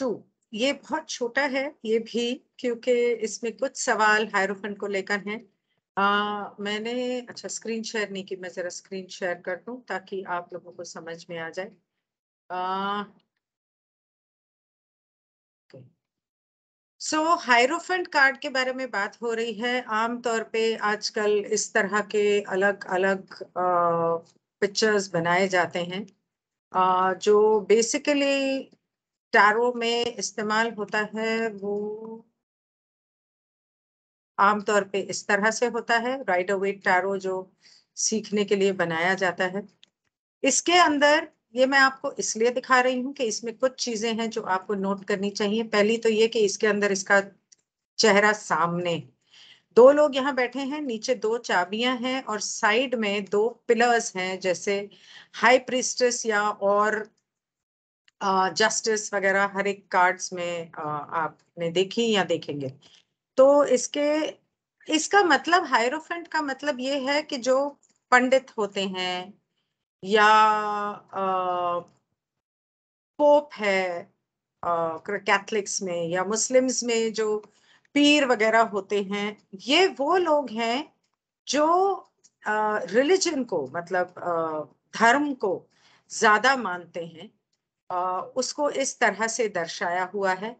To ये बहुत छोटा है ये भी क्योंकि इसमें कुछ सवाल हायरोफन को लेकर हैं आ, मैंने अच्छा स्क्रीन शेयर नहीं की मैं ज़रा स्क्रीन शेयर कर दूं ताकि आप लोगों को समझ में आ जाए आ, सो so, हायरोफंड कार्ड के बारे में बात हो रही है आमतौर पे आजकल इस तरह के अलग अलग पिक्चर्स बनाए जाते हैं आ, जो बेसिकली टैरो में इस्तेमाल होता है वो आमतौर पे इस तरह से होता है राइट अवे टैरो जो सीखने के लिए बनाया जाता है इसके अंदर ये मैं आपको इसलिए दिखा रही हूँ कि इसमें कुछ चीजें हैं जो आपको नोट करनी चाहिए पहली तो ये कि इसके अंदर इसका चेहरा सामने दो लोग यहाँ बैठे हैं नीचे दो चाबियां हैं और साइड में दो पिलर्स हैं जैसे हाई प्रिस्टस या और जस्टिस वगैरह हर एक कार्ड्स में आपने देखी या देखेंगे तो इसके इसका मतलब हायरोफेंट का मतलब ये है कि जो पंडित होते हैं या आ, पोप है कैथलिक्स में या मुस्लिम्स में जो पीर वगैरह होते हैं ये वो लोग हैं जो रिलीजन को मतलब धर्म को ज्यादा मानते हैं उसको इस तरह से दर्शाया हुआ है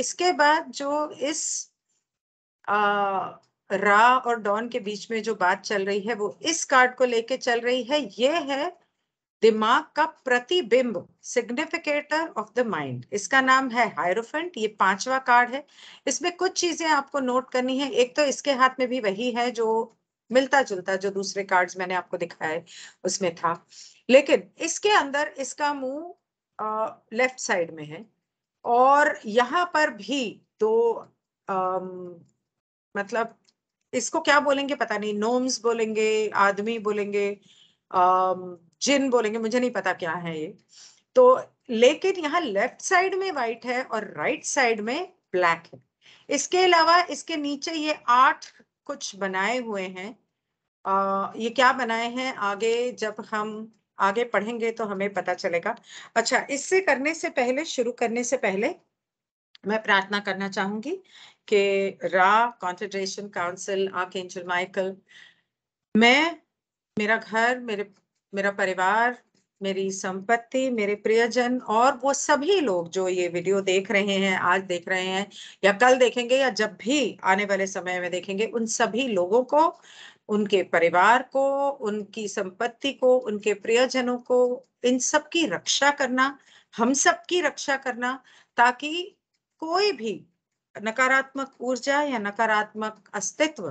इसके बाद जो इस रा और डॉन के बीच में जो बात चल रही है वो इस कार्ड को लेके चल रही है ये है दिमाग का प्रतिबिंब सिग्निफिकेटर ऑफ द माइंड इसका नाम है हायरोफेंट ये पांचवा कार्ड है इसमें कुछ चीजें आपको नोट करनी है एक तो इसके हाथ में भी वही है जो मिलता जुलता जो दूसरे कार्ड्स मैंने आपको दिखाए उसमें था लेकिन इसके अंदर इसका मुंह लेफ्ट साइड में है और यहाँ पर भी दो आ, मतलब इसको क्या बोलेंगे पता नहीं नोम्स बोलेंगे आदमी बोलेंगे जिन बोलेंगे मुझे नहीं पता क्या है ये तो लेकिन यहाँ लेफ्ट साइड में वाइट है और राइट साइड में ब्लैक है इसके अलावा इसके नीचे ये आठ कुछ बनाए हुए हैं आ, ये क्या बनाए हैं आगे जब हम आगे पढ़ेंगे तो हमें पता चलेगा अच्छा इससे करने से पहले शुरू करने से पहले मैं प्रार्थना करना चाहूंगी कि Ra confederation council archangel Michael मैं मेरा घर मेरे मेरा परिवार मेरी संपत्ति मेरे प्रियजन और वो सभी लोग जो ये वीडियो देख रहे हैं आज देख रहे हैं या कल देखेंगे या जब भी आने वाले समय में देखेंगे उन सभी लोगों को उनके परिवार को उनकी संपत्ति को उनके प्रियजनों को इन सब की रक्षा करना हम सब की रक्षा करना ताकि कोई भी नकारात्मक ऊर्जा या नकारात्मक अस्तित्व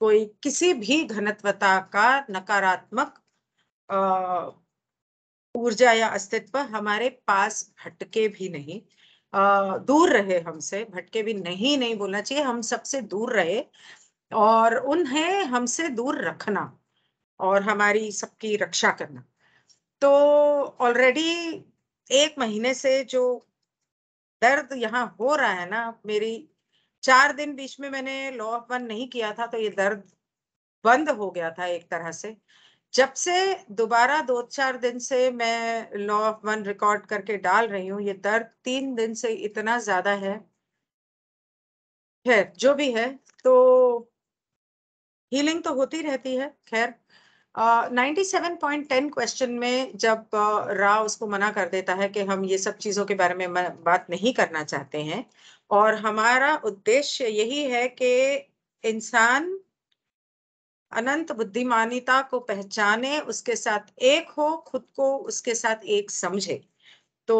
कोई किसी भी घनत्वता का नकारात्मक ऊर्जा या अस्तित्व हमारे पास भटके भी नहीं आ, दूर रहे हमसे भटके भी नहीं नहीं बोलना चाहिए हम सबसे दूर रहे और उन्हें हमसे दूर रखना और हमारी सबकी रक्षा करना तो ऑलरेडी एक महीने से जो दर्द यहाँ हो रहा है ना मेरी चार दिन बीच में मैंने लॉ ऑफ वन नहीं किया था तो ये दर्द बंद हो गया था एक तरह से जब से दोबारा दो चार दिन से मैं लॉ ऑफ वन रिकॉर्ड करके डाल रही हूँ ये दर्द तीन दिन से इतना ज्यादा है खैर जो भी है तो हीलिंग तो होती रहती है खैर नाइन्टी सेवन क्वेश्चन में जब uh, रा उसको मना कर देता है कि हम ये सब चीज़ों के बारे में बात नहीं करना चाहते हैं और हमारा उद्देश्य यही है कि इंसान अनंत बुद्धिमानिता को पहचाने उसके साथ एक हो खुद को उसके साथ एक समझे तो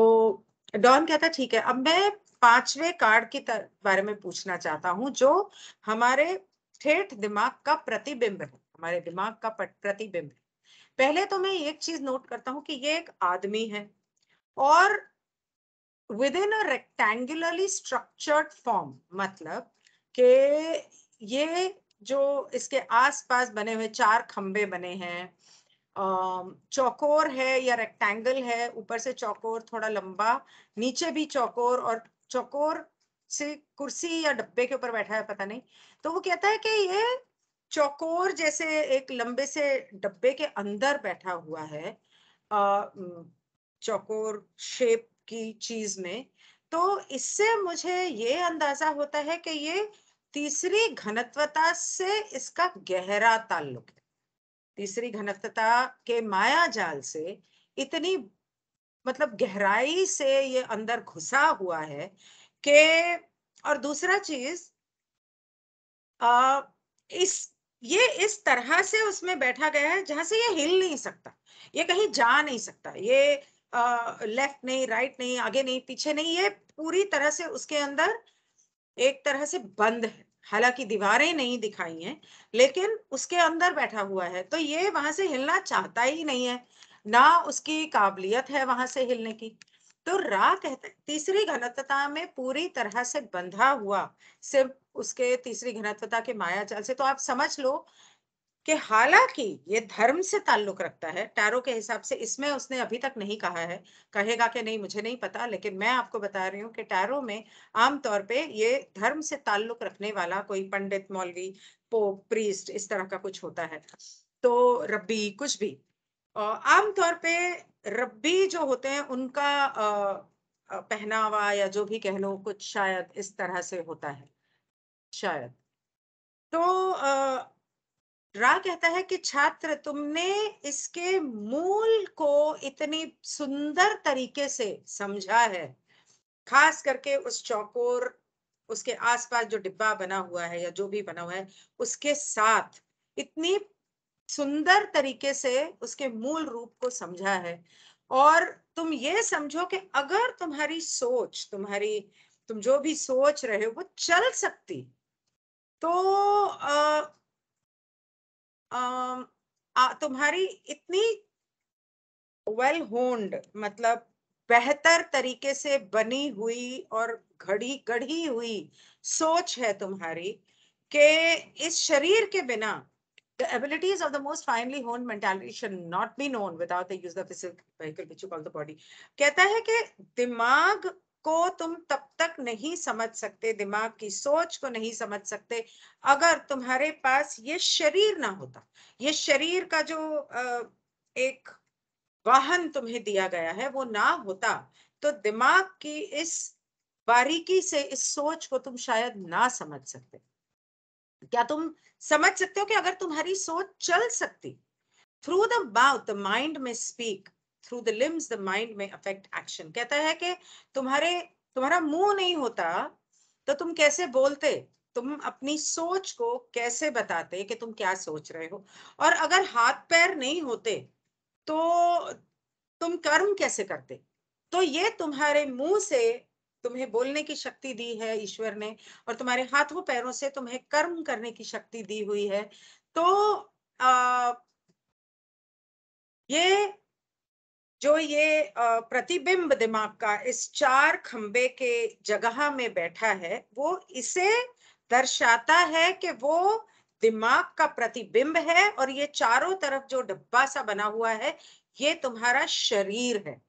डॉन कहता ठीक है अब मैं पांचवे कार्ड के बारे में पूछना चाहता हूं जो हमारे ठेठ दिमाग का प्रतिबिंब है हमारे दिमाग का प्रतिबिंब है पहले तो मैं एक चीज नोट करता हूं कि ये एक आदमी है और within a rectangularly structured form मतलब के ये जो इसके आसपास बने हुए चार खंबे बने हैं चौकोर है या रेक्टेंगल है ऊपर से चौकोर थोड़ा लंबा नीचे भी चौकोर और चौकोर से कुर्सी या डब्बे के ऊपर बैठा है पता नहीं तो वो कहता है कि ये चौकोर जैसे एक लंबे से डब्बे के अंदर बैठा हुआ है चौकोर शेप की चीज में तो इससे मुझे ये अंदाजा होता है कि ये तीसरी घनत्वता से इसका गहरा ताल्लुक है तीसरी घनत्वता के माया जाल से इतनी मतलब गहराई से ये अंदर घुसा हुआ है के और दूसरा चीज इस ये इस तरह से उसमें बैठा गया है जहां से ये हिल नहीं सकता ये कहीं जा नहीं सकता ये लेफ्ट नहीं राइट नहीं आगे नहीं पीछे नहीं ये पूरी तरह से उसके अंदर एक तरह से बंद है हालांकि दीवारें नहीं दिखाई हैं लेकिन उसके अंदर बैठा हुआ है तो ये वहां से हिलना चाहता ही नहीं है ना उसकी काबिलियत है वहां से हिलने की तो रा कहते तीसरी घनत्वता में पूरी तरह से बंधा हुआ सिर्फ उसके तीसरी घनत्वता के माया जाल से तो आप समझ लो कि हालांकि ये धर्म से ताल्लुक रखता है टैरो के हिसाब से इसमें उसने अभी तक नहीं कहा है कहेगा कि नहीं मुझे नहीं पता लेकिन मैं आपको बता रही हूँ कि टैरो में आमतौर पे ये धर्म से ताल्लुक रखने वाला कोई पंडित मौलवी पोप प्रीस्ट इस तरह का कुछ होता है तो रब्बी कुछ भी आमतौर पे रब्बी जो होते हैं उनका पहनावा या जो भी कह लो कुछ शायद इस तरह से होता है शायद तो रा कहता है कि छात्र तुमने इसके मूल को इतनी सुंदर तरीके से समझा है खास करके उस चौकोर उसके आसपास जो डिब्बा बना हुआ है या जो भी बना हुआ है उसके साथ इतनी सुंदर तरीके से उसके मूल रूप को समझा है और तुम ये समझो कि अगर तुम्हारी सोच तुम्हारी तुम जो भी सोच रहे हो वो चल सकती तो आ, आ, आ, तुम्हारी इतनी वेल well होन्ड मतलब बेहतर तरीके से बनी हुई और घड़ी गढ़ी हुई सोच है तुम्हारी के इस शरीर के बिना the abilities of the most finely honed mentality should not be known without the use of the physical vehicle which you call the body kehta hai ki dimag ko tum tab tak nahi samajh sakte dimag ki soch ko nahi samajh sakte agar tumhare paas ye sharir na hota ye sharir ka jo uh, ek वाहन तुम्हें दिया गया है वो ना होता तो दिमाग की इस बारीकी से इस सोच को तुम शायद ना समझ सकते क्या तुम समझ सकते हो कि अगर तुम्हारी सोच चल सकती through the mouth the mind में speak through the limbs the mind में अफेक्ट एक्शन कहता है कि तुम्हारे तुम्हारा मुंह नहीं होता तो तुम कैसे बोलते तुम अपनी सोच को कैसे बताते कि तुम क्या सोच रहे हो और अगर हाथ पैर नहीं होते तो तुम कर्म कैसे करते तो ये तुम्हारे मुंह से तुम्हें बोलने की शक्ति दी है ईश्वर ने और तुम्हारे हाथों पैरों से तुम्हें कर्म करने की शक्ति दी हुई है तो आ, ये जो ये प्रतिबिंब दिमाग का इस चार खंबे के जगह में बैठा है वो इसे दर्शाता है कि वो दिमाग का प्रतिबिंब है और ये चारों तरफ जो डब्बा सा बना हुआ है ये तुम्हारा शरीर है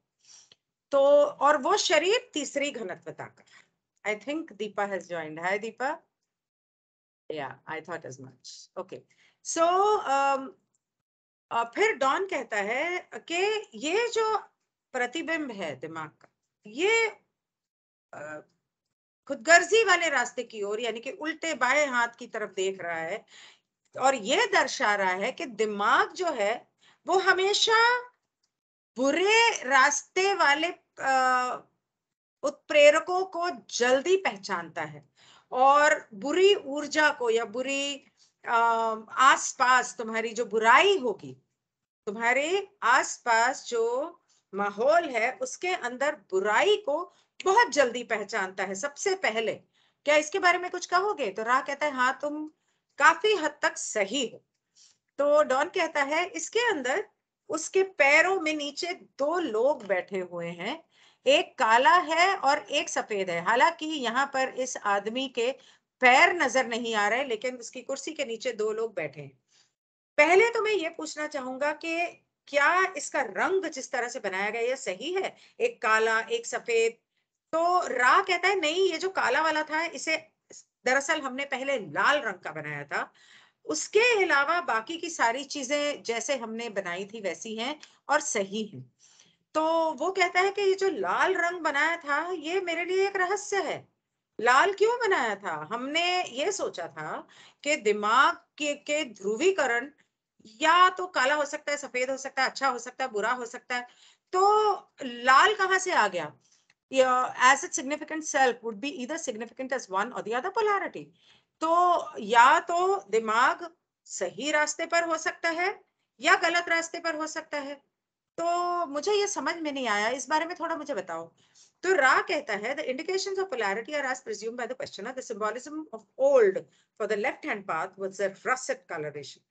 तो और वो शरीर तीसरी घनत्व ताकत I think Deepa has joined hi Deepa या I thought as much okay so फिर डॉन कहता है कि ये जो प्रतिबिंब है दिमाग का ये uh, खुदगर्जी वाले रास्ते की ओर यानी कि उल्टे बाएं हाथ की तरफ देख रहा है और ये दर्शा रहा है कि दिमाग जो है वो हमेशा बुरे रास्ते वाले उत्प्रेरकों को जल्दी पहचानता है और बुरी ऊर्जा को या बुरी आसपास पास तुम्हारी जो बुराई होगी तुम्हारे आसपास जो माहौल है उसके अंदर बुराई को बहुत जल्दी पहचानता है सबसे पहले क्या इसके बारे में कुछ कहोगे तो राह कहता है हाँ तुम काफी हद तक सही हो तो डॉन कहता है इसके अंदर उसके पैरों में नीचे दो लोग बैठे हुए हैं एक काला है और एक सफेद है हालांकि यहाँ पर इस आदमी के पैर नजर नहीं आ रहे लेकिन उसकी कुर्सी के नीचे दो लोग बैठे हैं पहले तो मैं ये पूछना चाहूंगा कि क्या इसका रंग जिस तरह से बनाया गया यह सही है एक काला एक सफेद तो रा कहता है नहीं ये जो काला वाला था इसे दरअसल हमने पहले लाल रंग का बनाया था उसके अलावा बाकी की सारी चीजें जैसे हमने बनाई थी वैसी हैं और सही हैं तो वो कहता है कि ये जो लाल रंग बनाया था ये मेरे लिए एक रहस्य है लाल क्यों बनाया था हमने ये सोचा था कि दिमाग के के ध्रुवीकरण या तो काला हो सकता है सफेद हो सकता है अच्छा हो सकता है बुरा हो सकता है तो लाल कहाँ से आ गया as a significant self would be इधर सिग्निफिकेंट एज वन और दी अदर polarity तो या तो दिमाग सही रास्ते पर हो सकता है या गलत रास्ते पर हो सकता है तो मुझे ये समझ में नहीं आया इस बारे में थोड़ा मुझे बताओ तो रा कहता है the indication of polarity are as presumed by the of the symbolism of old for the left hand path was the russet coloration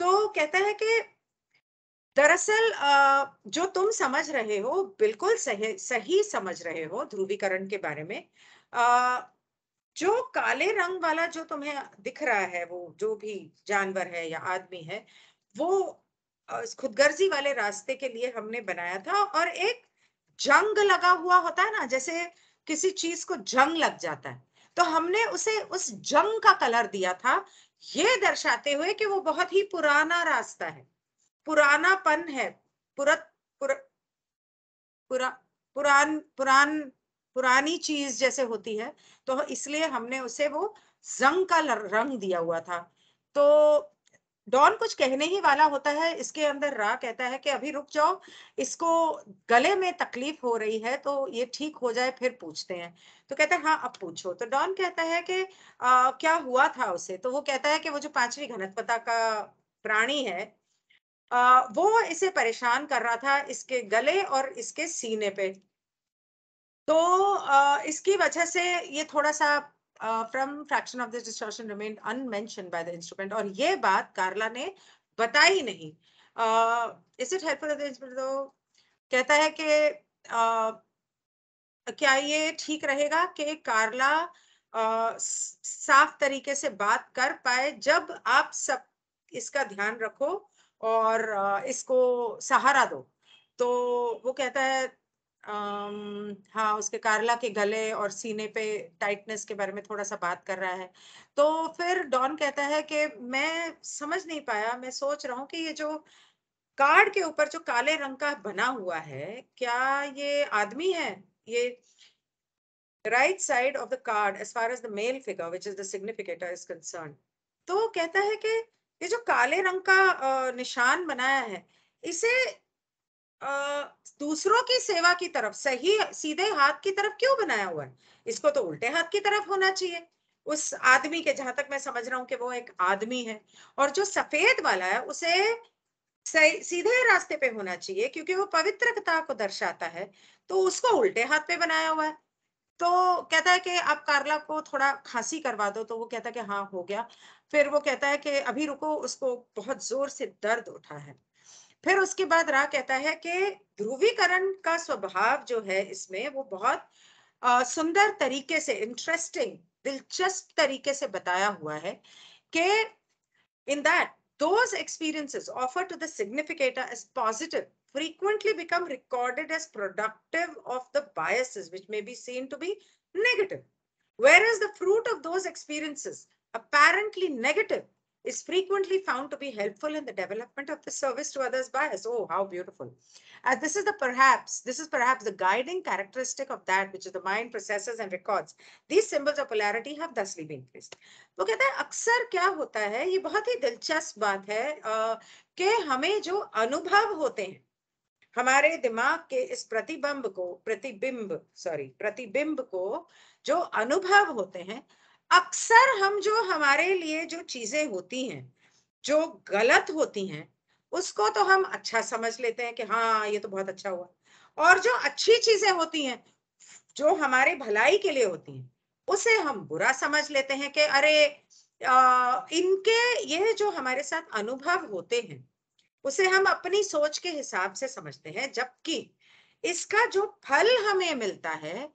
तो कहता है कि दरअसल जो तुम समझ रहे हो बिल्कुल सही सही समझ रहे हो ध्रुवीकरण के बारे में जो काले रंग वाला जो तुम्हें दिख रहा है वो जो भी जानवर है या आदमी है वो खुदगर्जी वाले रास्ते के लिए हमने बनाया था और एक जंग लगा हुआ होता है ना जैसे किसी चीज को जंग लग जाता है तो हमने उसे उस जंग का कलर दिया था ये दर्शाते हुए कि वो बहुत ही पुराना रास्ता है पुरानापन है पुरत पुर, पुरा, पुरान पुरान पुरानी चीज जैसे होती है तो इसलिए हमने उसे वो जंग का रंग दिया हुआ था तो डॉन कुछ कहने ही वाला होता है इसके अंदर रा कहता है कि अभी रुक जाओ इसको गले में तकलीफ हो रही है तो ये ठीक हो जाए फिर पूछते हैं तो कहते हैं हाँ अब पूछो तो डॉन कहता है कि आ, क्या हुआ था उसे तो वो कहता है कि वो जो पांचवी घनत्वता का प्राणी है आ, वो इसे परेशान कर रहा था इसके गले और इसके सीने पे तो uh, इसकी वजह से ये थोड़ा सा from fraction of this distortion remain unmentioned by the instrument और ये बात कार्ला ने बताई नहीं इज इट हेल्पफुल तो कहता है कि uh, क्या ये ठीक रहेगा कि कार्ला uh, साफ तरीके से बात कर पाए जब आप सब इसका ध्यान रखो और uh, इसको सहारा दो तो वो कहता है हाँ उसके कारला के गले और सीने पे टाइटनेस के बारे में थोड़ा सा बात कर रहा है तो फिर डॉन कहता है कि मैं समझ नहीं पाया मैं सोच रहा हूँ कि ये जो कार्ड के ऊपर जो काले रंग का बना हुआ है क्या ये आदमी है ये right side of the card as far as the male figure which is the significator is concerned तो कहता है कि ये जो काले रंग का निशान बनाया है इसे दूसरों की सेवा की तरफ सही सीधे हाथ की तरफ क्यों बनाया हुआ है इसको तो उल्टे हाथ की तरफ होना चाहिए उस आदमी के जहां तक मैं समझ रहा हूँ कि वो एक आदमी है और जो सफेद वाला है उसे सीधे रास्ते पे होना चाहिए क्योंकि वो पवित्रता को दर्शाता है तो उसको उल्टे हाथ पे बनाया हुआ है तो कहता है कि आप कारला को थोड़ा खांसी करवा दो तो वो कहता है कि हाँ हो गया फिर वो कहता है कि अभी रुको उसको बहुत जोर से दर्द उठा है फिर उसके बाद रा कहता है कि ध्रुवीकरण का स्वभाव जो है इसमें वो बहुत आ, सुंदर तरीके से इंटरेस्टिंग दिलचस्प तरीके से बताया हुआ है कि in that those experiences offered to the significator as positive frequently become recorded as productive of the biases which may be seen to be negative whereas the fruit of those experiences apparently negative is frequently found to be helpful in the development of the service to others by us Oh, how beautiful. As this is the perhaps, this is perhaps the guiding characteristic of that which is the mind processes and records. These symbols of polarity have thusly been placed. वो कहते हैं अक्सर क्या होता है ये बहुत ही दिलचस्प बात है कि हमें जो अनुभव होते हैं हमारे दिमाग के इस प्रतिबिंब को प्रतिबिंब सॉरी प्रतिबिंब को जो अनुभव होते हैं अक्सर हम जो हमारे लिए जो चीजें होती हैं जो गलत होती हैं उसको तो हम अच्छा समझ लेते हैं कि हाँ ये तो बहुत अच्छा हुआ और जो अच्छी चीजें होती हैं जो हमारे भलाई के लिए होती हैं उसे हम बुरा समझ लेते हैं कि अरे आ, इनके ये जो हमारे साथ अनुभव होते हैं उसे हम अपनी सोच के हिसाब से समझते हैं जबकि इसका जो फल हमें मिलता है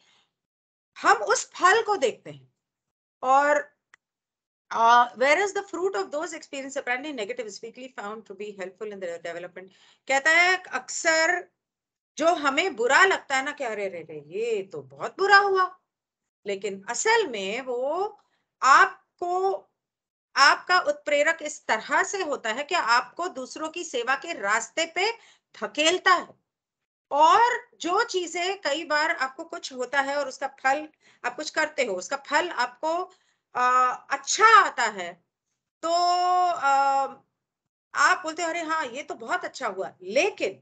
हम उस फल को देखते हैं or uh, whereas the fruit of those experiences apparently negative is weakly found to be helpful in the development kehta hai aksar jo hame bura lagta hai na kya re re रे ये तो बहुत बुरा हुआ लेकिन असल में वो आपको आपका उत्प्रेरक इस तरह से होता है कि आपको दूसरों की सेवा के रास्ते पे धकेलता है और जो चीजें कई बार आपको कुछ होता है और उसका फल आप कुछ करते हो उसका फल आपको आ, अच्छा आता है तो आ, आप बोलते हो अरे हाँ ये तो बहुत अच्छा हुआ लेकिन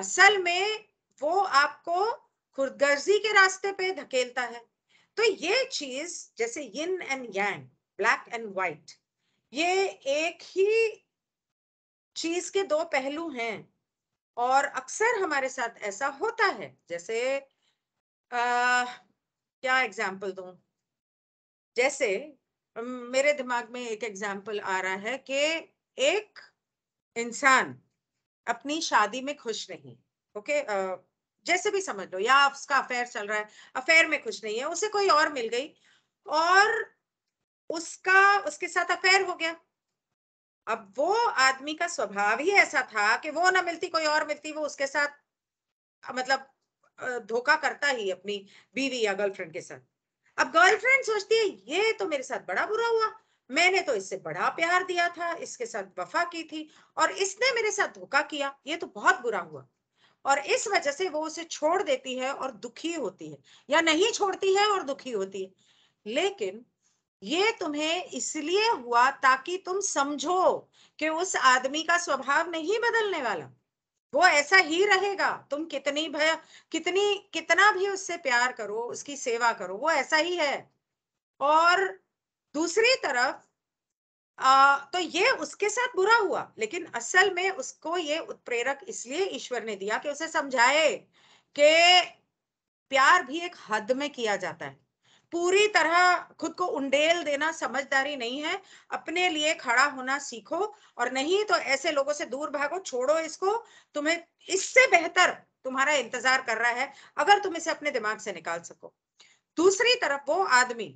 असल में वो आपको खुदगर्जी के रास्ते पे धकेलता है तो ये चीज जैसे yin and yang black and white ये एक ही चीज के दो पहलू हैं और अक्सर हमारे साथ ऐसा होता है जैसे आ, क्या एग्जाम्पल दू जैसे मेरे दिमाग में एक एग्जाम्पल आ रहा है कि एक इंसान अपनी शादी में खुश नहीं ओके okay? जैसे भी समझ लो या उसका अफेयर चल रहा है अफेयर में खुश नहीं है उसे कोई और मिल गई और उसका उसके साथ अफेयर हो गया अब वो आदमी का स्वभाव ही ऐसा था कि वो ना मिलती कोई और मिलती वो उसके साथ मतलब धोखा करता ही अपनी बीवी या गर्लफ्रेंड के साथ अब गर्लफ्रेंड सोचती है ये तो मेरे साथ बड़ा बुरा हुआ मैंने तो इससे बड़ा प्यार दिया था इसके साथ वफा की थी और इसने मेरे साथ धोखा किया ये तो बहुत बुरा हुआ और इस वजह से वो उसे छोड़ देती है और दुखी होती है या नहीं छोड़ती है और दुखी होती है लेकिन ये तुम्हें इसलिए हुआ ताकि तुम समझो कि उस आदमी का स्वभाव नहीं बदलने वाला वो ऐसा ही रहेगा तुम कितनी भय कितनी कितना भी उससे प्यार करो उसकी सेवा करो वो ऐसा ही है और दूसरी तरफ आ, तो ये उसके साथ बुरा हुआ लेकिन असल में उसको ये उत्प्रेरक इसलिए ईश्वर ने दिया कि उसे समझाए कि प्यार भी एक हद में किया जाता है पूरी तरह खुद को उंडेल देना समझदारी नहीं है अपने लिए खड़ा होना सीखो और नहीं तो ऐसे लोगों से दूर भागो छोड़ो इसको तुम्हें इससे बेहतर तुम्हारा इंतजार कर रहा है अगर तुम इसे अपने दिमाग से निकाल सको दूसरी तरफ वो आदमी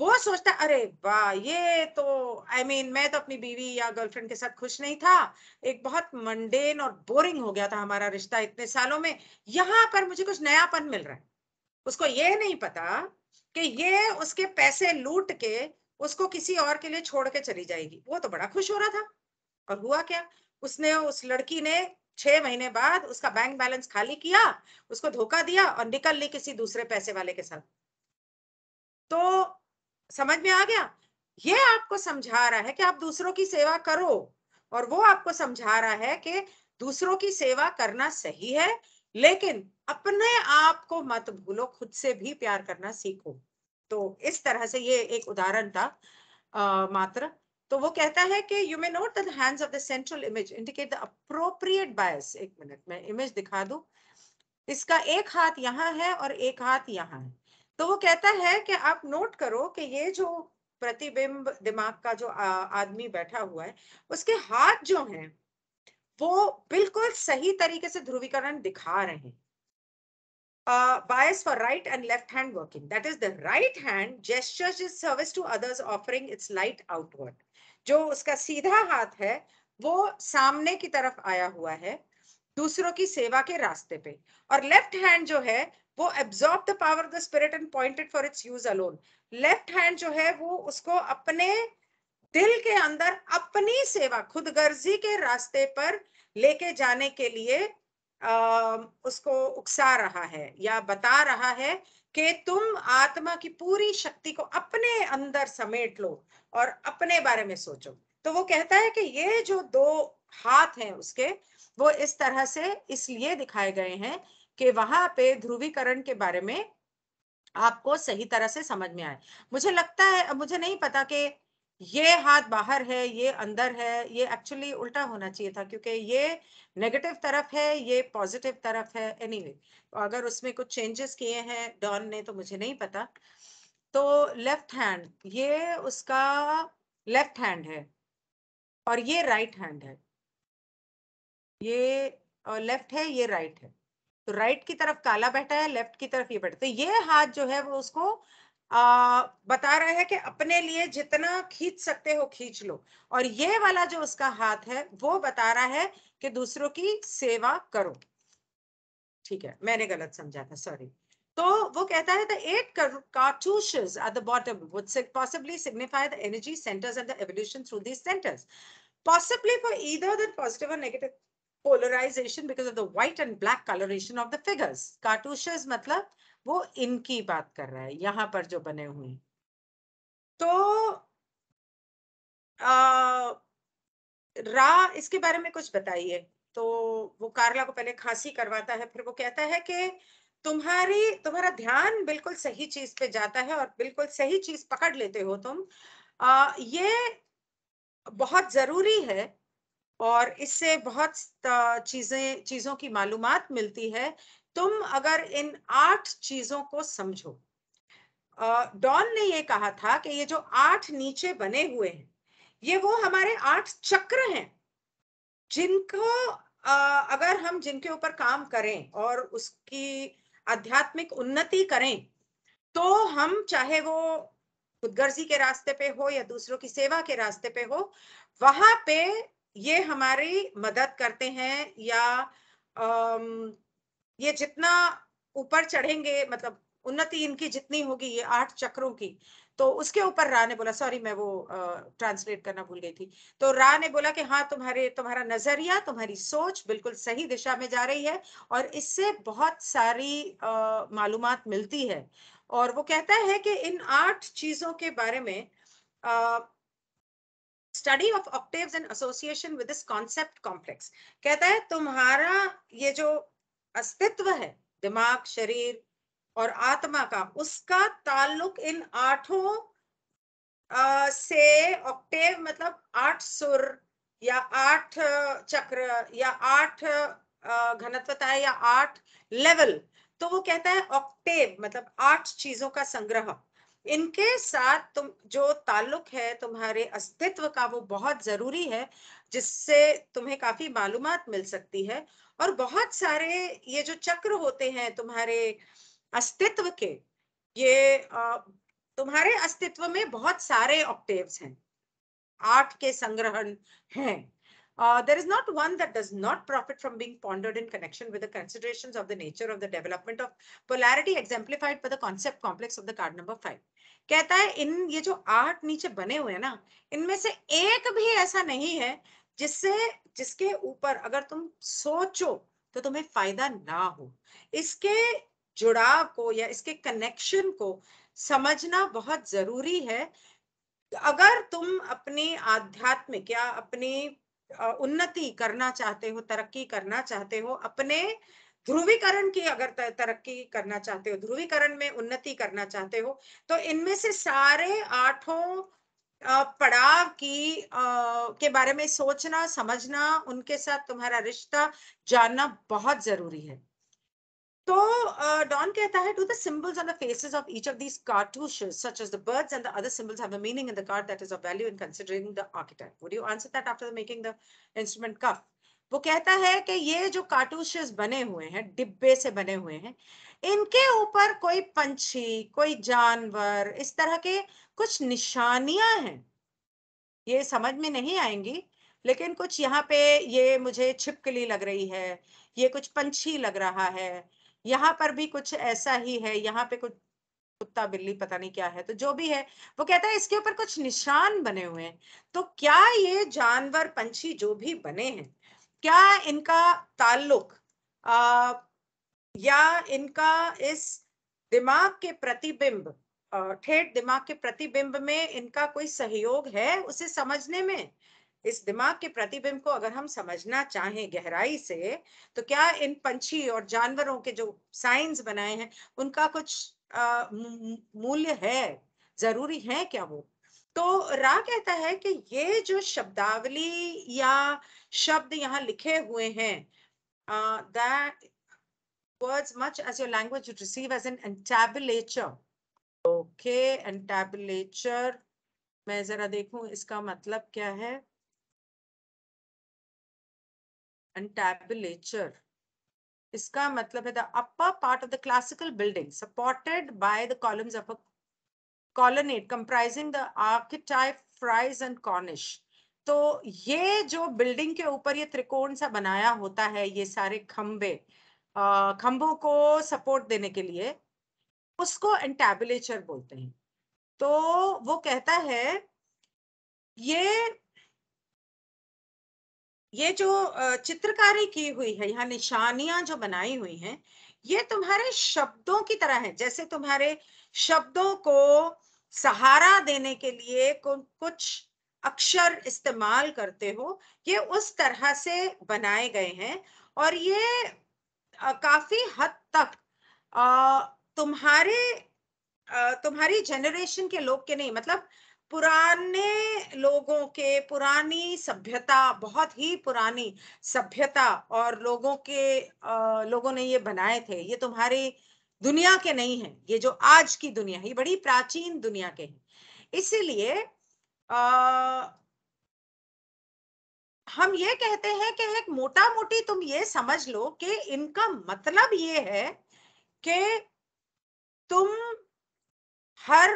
वो सोचता अरे वाह ये तो आई I मीन mean, मैं तो अपनी बीवी या गर्लफ्रेंड के साथ खुश नहीं था एक बहुत मंडेन और बोरिंग हो गया था हमारा रिश्ता इतने सालों में यहां पर मुझे कुछ नयापन मिल रहा है उसको ये नहीं पता कि ये उसके पैसे लूट के उसको किसी और के लिए छोड़ के चली जाएगी वो तो बड़ा खुश हो रहा था और हुआ क्या उसने उस लड़की ने छह महीने बाद उसका बैंक बैलेंस खाली किया उसको धोखा दिया और निकल ली किसी दूसरे पैसे वाले के साथ तो समझ में आ गया ये आपको समझा रहा है कि आप दूसरों की सेवा करो और वो आपको समझा रहा है कि दूसरों की सेवा करना सही है लेकिन अपने आप को मत भूलो खुद से भी प्यार करना सीखो तो इस तरह से ये एक उदाहरण था आ, मात्र तो वो कहता है कि you may note the hands of the central image indicate the appropriate bias एक मिनट मैं इमेज दिखा दू इसका एक हाथ यहाँ है और एक हाथ यहाँ है तो वो कहता है कि आप नोट करो कि ये जो प्रतिबिंब दिमाग का जो आदमी बैठा हुआ है उसके हाथ जो हैं वो बिल्कुल सही तरीके से ध्रुवीकरण दिखा रहे हैं uh, bias for right and left hand working. That is the right hand gestures its service to others offering its light outward. जो उसका सीधा हाथ है वो सामने की तरफ आया हुआ है दूसरों की सेवा के रास्ते पे और लेफ्ट हैंड जो है वो absorb the power of the spirit and pointed for its use alone left hand जो है वो उसको अपने दिल के अंदर अपनी सेवा खुदगर्जी के रास्ते पर लेके जाने के लिए उसको उकसा रहा है या बता रहा है कि तुम आत्मा की पूरी शक्ति को अपने अंदर समेट लो और अपने बारे में सोचो तो वो कहता है कि ये जो दो हाथ हैं उसके वो इस तरह से इसलिए दिखाए गए हैं कि वहां पे ध्रुवीकरण के बारे में आपको सही तरह से समझ में आए मुझे लगता है मुझे नहीं पता कि ये हाथ बाहर है ये अंदर है ये एक्चुअली उल्टा होना चाहिए था क्योंकि ये नेगेटिव तरफ है ये पॉजिटिव तरफ है एनी anyway, अगर उसमें कुछ चेंजेस किए हैं डॉन ने तो मुझे नहीं पता तो लेफ्ट हैंड ये उसका लेफ्ट हैंड है और ये राइट right हैंड है ये लेफ्ट है ये राइट right है तो राइट right की तरफ काला बैठा है लेफ्ट की तरफ ये बैठा तो ये हाथ जो है वो उसको बता रहा है कि अपने लिए जितना खींच सकते हो खींच लो और ये वाला जो उसका हाथ है वो बता रहा है कि दूसरों की सेवा करो ठीक है मैंने गलत समझा था सॉरी तो वो कहता है the eight cartouches at the bottom would possibly signify the energy centres and the evolution through these centres possibly for either the positive or negative polarization because of the white and black coloration of the figures cartouches matlab मतलब वो इनकी बात कर रहा है यहाँ पर जो बने हुए तो आ, रा इसके बारे में कुछ बताइए तो वो कारला को पहले खांसी करवाता है फिर वो कहता है कि तुम्हारी तुम्हारा ध्यान बिल्कुल सही चीज पे जाता है और बिल्कुल सही चीज पकड़ लेते हो तुम आ, ये बहुत जरूरी है और इससे बहुत चीजें चीजों की मालूमात मिलती है तुम अगर इन आठ चीजों को समझो डॉन ने ये कहा था कि ये जो आठ नीचे बने हुए हैं ये वो हमारे आठ चक्र हैं जिनको अगर हम जिनके ऊपर काम करें और उसकी आध्यात्मिक उन्नति करें तो हम चाहे वो खुदगर्जी के रास्ते पे हो या दूसरों की सेवा के रास्ते पे हो वहां पे ये हमारी मदद करते हैं या ये जितना ऊपर चढ़ेंगे मतलब उन्नति इनकी जितनी होगी ये आठ चक्रों की तो उसके ऊपर रा ने बोला सॉरी मैं वो ट्रांसलेट करना भूल गई थी तो रा ने बोला कि हाँ तुम्हारे तुम्हारा नजरिया तुम्हारी सोच बिल्कुल सही दिशा में जा रही है और इससे बहुत सारी मालूम मिलती है और वो कहता है कि इन आठ चीजों के बारे में study of octaves and association with this concept complex कहता है तुम्हारा ये जो अस्तित्व है दिमाग शरीर और आत्मा का उसका ताल्लुक इन आठों से ऑक्टेव मतलब आठ सुर या आठ चक्र या आठ घनत्वता या आठ लेवल तो वो कहता है ऑक्टेव मतलब आठ चीजों का संग्रह इनके साथ तुम जो ताल्लुक है तुम्हारे अस्तित्व का वो बहुत जरूरी है जिससे तुम्हें काफी मालूम मिल सकती है और बहुत सारे ये जो चक्र होते हैं तुम्हारे अस्तित्व के ये तुम्हारे अस्तित्व में बहुत सारे ऑक्टेव्स हैं आठ के संग्रहण हैं Uh, there is not one that does not profit from being pondered in connection with the considerations of the nature of the development of polarity exemplified by the concept complex of the card number five. कहता है इन ये जो आठ नीचे बने हुए हैं ना इनमें से एक भी ऐसा नहीं है जिससे जिसके ऊपर अगर तुम सोचो तो तुम्हें फायदा ना हो इसके जुड़ाव को या इसके कनेक्शन को समझना बहुत जरूरी है अगर तुम अपने आध्यात्मिक या अपनी उन्नति करना चाहते हो तरक्की करना चाहते हो अपने ध्रुवीकरण की अगर तरक्की करना चाहते हो ध्रुवीकरण में उन्नति करना चाहते हो तो इनमें से सारे आठों पड़ाव की के बारे में सोचना समझना उनके साथ तुम्हारा रिश्ता जानना बहुत जरूरी है तो डॉन कहता है to the symbols on the faces of each of these cartouches such as the birds and the other symbols have a meaning in the card that is of value in considering the architect would you answer that after the making the instrument cough वो कहता है कि ये जो कार्टूशेस बने हुए हैं डिब्बे से बने हुए हैं इनके ऊपर कोई पंछी कोई जानवर इस तरह के कुछ निशानियां हैं ये समझ में नहीं आएंगी लेकिन कुछ यहाँ पे ये मुझे छिपकली लग रही है ये कुछ पंछी लग रहा है यहाँ पर भी कुछ ऐसा ही है यहाँ पे कुछ कुत्ता बिल्ली पता नहीं क्या है तो जो भी है वो कहता है इसके ऊपर कुछ निशान बने हुए हैं तो क्या ये जानवर पंछी जो भी बने हैं क्या इनका ताल्लुक या इनका इस दिमाग के प्रतिबिंब ठेठ दिमाग के प्रतिबिंब में इनका कोई सहयोग है उसे समझने में इस दिमाग के प्रतिबिंब को अगर हम समझना चाहें गहराई से तो क्या इन पंछी और जानवरों के जो साइंस बनाए हैं उनका कुछ मूल्य है जरूरी है क्या वो तो रा कहता है कि ये जो शब्दावली या शब्द यहाँ लिखे हुए हैं that words much as your language receive as an entablature okay entablature मैं जरा देखूं इसका मतलब क्या है एंटेबलेचर इसका मतलब है the upper part of the classical building supported by the columns of a colonnade comprising the archetype frieze and cornice तो ये जो बिल्डिंग के ऊपर ये त्रिकोण सा बनाया होता है ये सारे खंबे खंभों को सपोर्ट देने के लिए उसको एंटेबलेचर बोलते हैं तो वो कहता है ये ये जो चित्रकारी की हुई है यहाँ निशानियां जो बनाई हुई हैं ये तुम्हारे शब्दों की तरह है जैसे तुम्हारे शब्दों को सहारा देने के लिए कुछ अक्षर इस्तेमाल करते हो ये उस तरह से बनाए गए हैं और ये काफी हद तक तुम्हारे तुम्हारी जनरेशन के लोग के नहीं मतलब पुराने लोगों के पुरानी सभ्यता बहुत ही पुरानी सभ्यता और लोगों के लोगों ने ये बनाए थे ये तुम्हारी दुनिया के नहीं है ये जो आज की दुनिया है ये बड़ी प्राचीन दुनिया के हैं इसीलिए हम ये कहते हैं कि एक मोटा मोटी तुम ये समझ लो कि इनका मतलब ये है कि तुम हर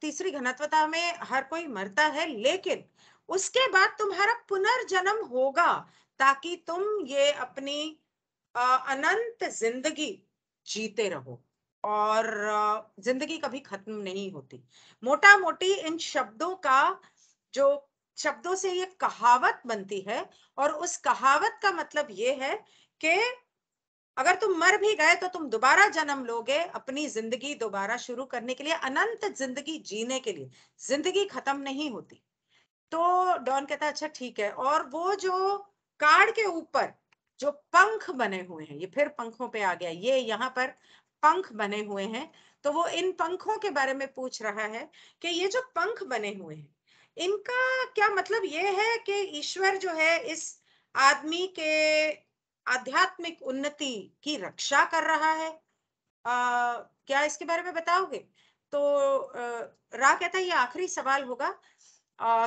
तीसरी घनत्वता में हर कोई मरता है लेकिन उसके बाद तुम्हारा पुनर्जन्म होगा ताकि तुम ये अपनी अनंत जिंदगी जीते रहो और जिंदगी कभी खत्म नहीं होती मोटा मोटी इन शब्दों का जो शब्दों से ये कहावत बनती है और उस कहावत का मतलब ये है कि अगर तुम मर भी गए तो तुम दोबारा जन्म लोगे अपनी जिंदगी दोबारा शुरू करने के लिए अनंत जिंदगी जीने के लिए जिंदगी खत्म नहीं होती तो डॉन कहता अच्छा ठीक है और वो जो कार्ड के ऊपर जो पंख बने हुए हैं ये फिर पंखों पे आ गया ये यहाँ पर पंख बने हुए हैं तो वो इन पंखों के बारे में पूछ रहा है कि ये जो पंख बने हुए हैं इनका क्या मतलब ये है कि ईश्वर जो है इस आदमी के आध्यात्मिक उन्नति की रक्षा कर रहा है आ, क्या इसके बारे में बताओगे तो आ, रा कहता है ये आखिरी सवाल होगा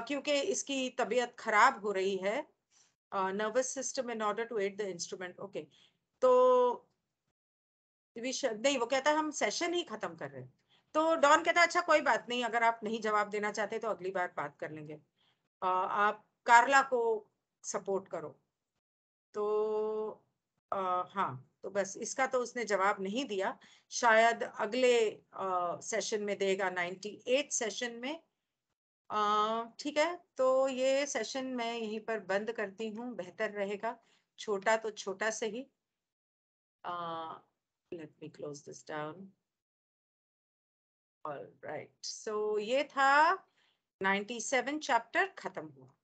क्योंकि इसकी तबीयत खराब हो रही है nervous system in order to aid the instrument okay तो नहीं वो कहता है हम सेशन ही खत्म कर रहे हैं तो डॉन कहता है अच्छा कोई बात नहीं अगर आप नहीं जवाब देना चाहते तो अगली बार बात कर लेंगे आ, आप कार्ला को सपोर्ट करो तो आ, हाँ तो बस इसका तो उसने जवाब नहीं दिया शायद अगले आ, सेशन में देगा 98 सेशन में ठीक है तो ये सेशन मैं यहीं पर बंद करती हूँ बेहतर रहेगा छोटा तो छोटा से ही let me close this down all right so ये था 97 चैप्टर खत्म हुआ